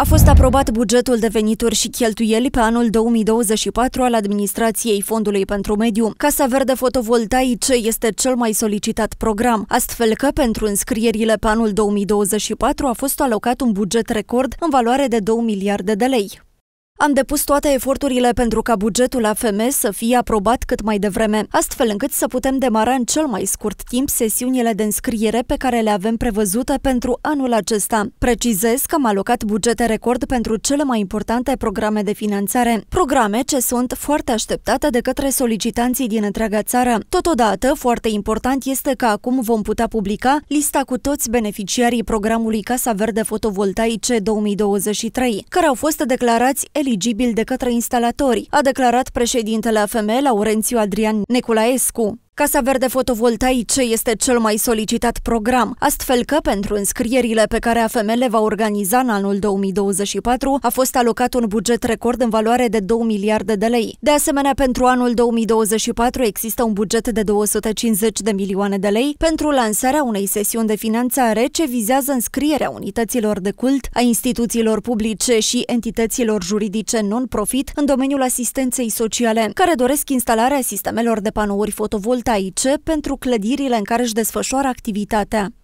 A fost aprobat bugetul de venituri și cheltuieli pe anul 2024 al Administrației Fondului pentru Mediu. Casa Verde Fotovoltaice este cel mai solicitat program, astfel că pentru înscrierile pe anul 2024 a fost alocat un buget record în valoare de 2 miliarde de lei. Am depus toate eforturile pentru ca bugetul AFM să fie aprobat cât mai devreme, astfel încât să putem demara în cel mai scurt timp sesiunile de înscriere pe care le avem prevăzute pentru anul acesta. Precizez că am alocat bugete record pentru cele mai importante programe de finanțare, programe ce sunt foarte așteptate de către solicitanții din întreaga țară. Totodată, foarte important este că acum vom putea publica lista cu toți beneficiarii programului Casa Verde Fotovoltaice 2023, care au fost declarați el ineligibil de către instalatori, a declarat președintele AFM Laurențiu Adrian Neculaescu. Casa Verde Fotovoltaice este cel mai solicitat program, astfel că pentru înscrierile pe care AFM le va organiza în anul 2024 a fost alocat un buget record în valoare de 2 miliarde de lei. De asemenea, pentru anul 2024 există un buget de 250 de milioane de lei pentru lansarea unei sesiuni de finanțare ce vizează înscrierea unităților de cult, a instituțiilor publice și entităților juridice non-profit în domeniul asistenței sociale, care doresc instalarea sistemelor de panouri fotovoltaice aici pentru clădirile în care își desfășoară activitatea.